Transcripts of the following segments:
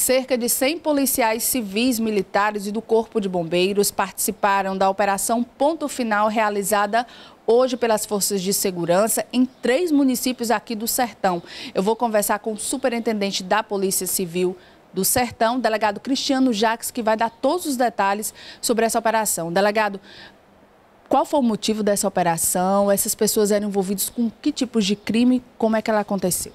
Cerca de 100 policiais civis, militares e do Corpo de Bombeiros participaram da operação Ponto Final realizada hoje pelas forças de segurança em três municípios aqui do Sertão. Eu vou conversar com o superintendente da Polícia Civil do Sertão, delegado Cristiano Jacques, que vai dar todos os detalhes sobre essa operação. Delegado, qual foi o motivo dessa operação? Essas pessoas eram envolvidas com que tipos de crime? Como é que ela aconteceu?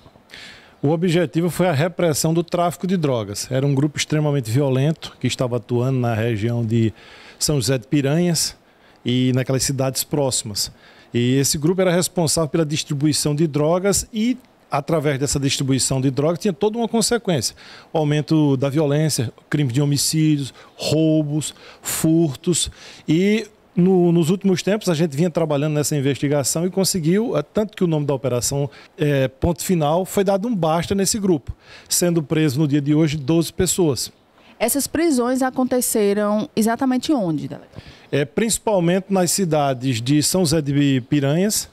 O objetivo foi a repressão do tráfico de drogas. Era um grupo extremamente violento que estava atuando na região de São José de Piranhas e naquelas cidades próximas. E esse grupo era responsável pela distribuição de drogas e através dessa distribuição de drogas tinha toda uma consequência: o aumento da violência, crimes de homicídios, roubos, furtos e no, nos últimos tempos, a gente vinha trabalhando nessa investigação e conseguiu, eh, tanto que o nome da operação é, Ponto Final, foi dado um basta nesse grupo, sendo preso no dia de hoje 12 pessoas. Essas prisões aconteceram exatamente onde, delegado? É, principalmente nas cidades de São José de Piranhas,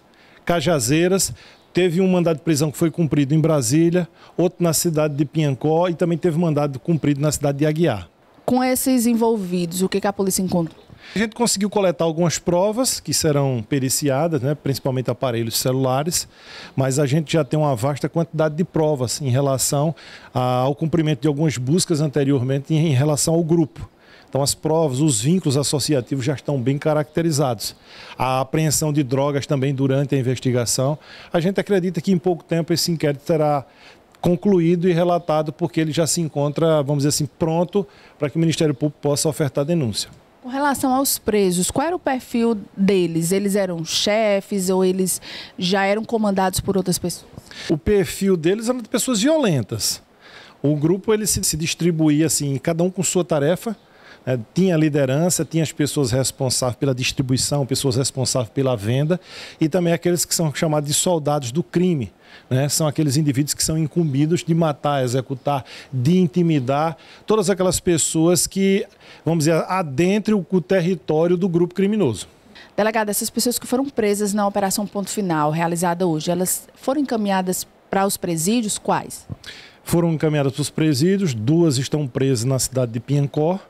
Cajazeiras, teve um mandado de prisão que foi cumprido em Brasília, outro na cidade de Piancó e também teve mandado cumprido na cidade de Aguiar. Com esses envolvidos, o que, que a polícia encontrou? A gente conseguiu coletar algumas provas que serão periciadas, né, principalmente aparelhos celulares, mas a gente já tem uma vasta quantidade de provas em relação ao cumprimento de algumas buscas anteriormente em relação ao grupo. Então, as provas, os vínculos associativos já estão bem caracterizados. A apreensão de drogas também durante a investigação. A gente acredita que em pouco tempo esse inquérito será concluído e relatado, porque ele já se encontra, vamos dizer assim, pronto para que o Ministério Público possa ofertar denúncia. Com relação aos presos, qual era o perfil deles? Eles eram chefes ou eles já eram comandados por outras pessoas? O perfil deles era de pessoas violentas. O grupo ele se, se distribuía assim, cada um com sua tarefa. Né? Tinha liderança, tinha as pessoas responsáveis pela distribuição, pessoas responsáveis pela venda e também aqueles que são chamados de soldados do crime. Né? São aqueles indivíduos que são incumbidos de matar, executar, de intimidar todas aquelas pessoas que, vamos dizer, adentram o território do grupo criminoso. Delegada, essas pessoas que foram presas na Operação Ponto Final, realizada hoje, elas foram encaminhadas para os presídios? Quais? Foram encaminhadas para os presídios, duas estão presas na cidade de Piancó,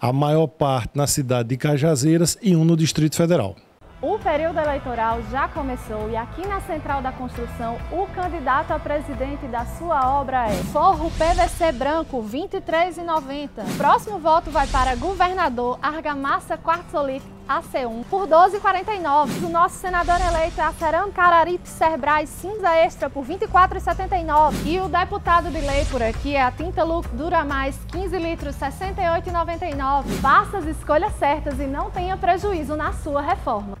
a maior parte na cidade de Cajazeiras e um no Distrito Federal. O período eleitoral já começou e aqui na Central da Construção, o candidato a presidente da sua obra é Forro PVC Branco, R$ 23,90. Próximo voto vai para governador Argamassa Quartzolite AC1 por 12,49. O nosso senador eleito é Aceran Cararipe Cerbrais cinza extra por 24,79. E o deputado de lei por aqui é a Tinta Look Dura Mais 15 litros 68,99. Faça as escolhas certas e não tenha prejuízo na sua reforma.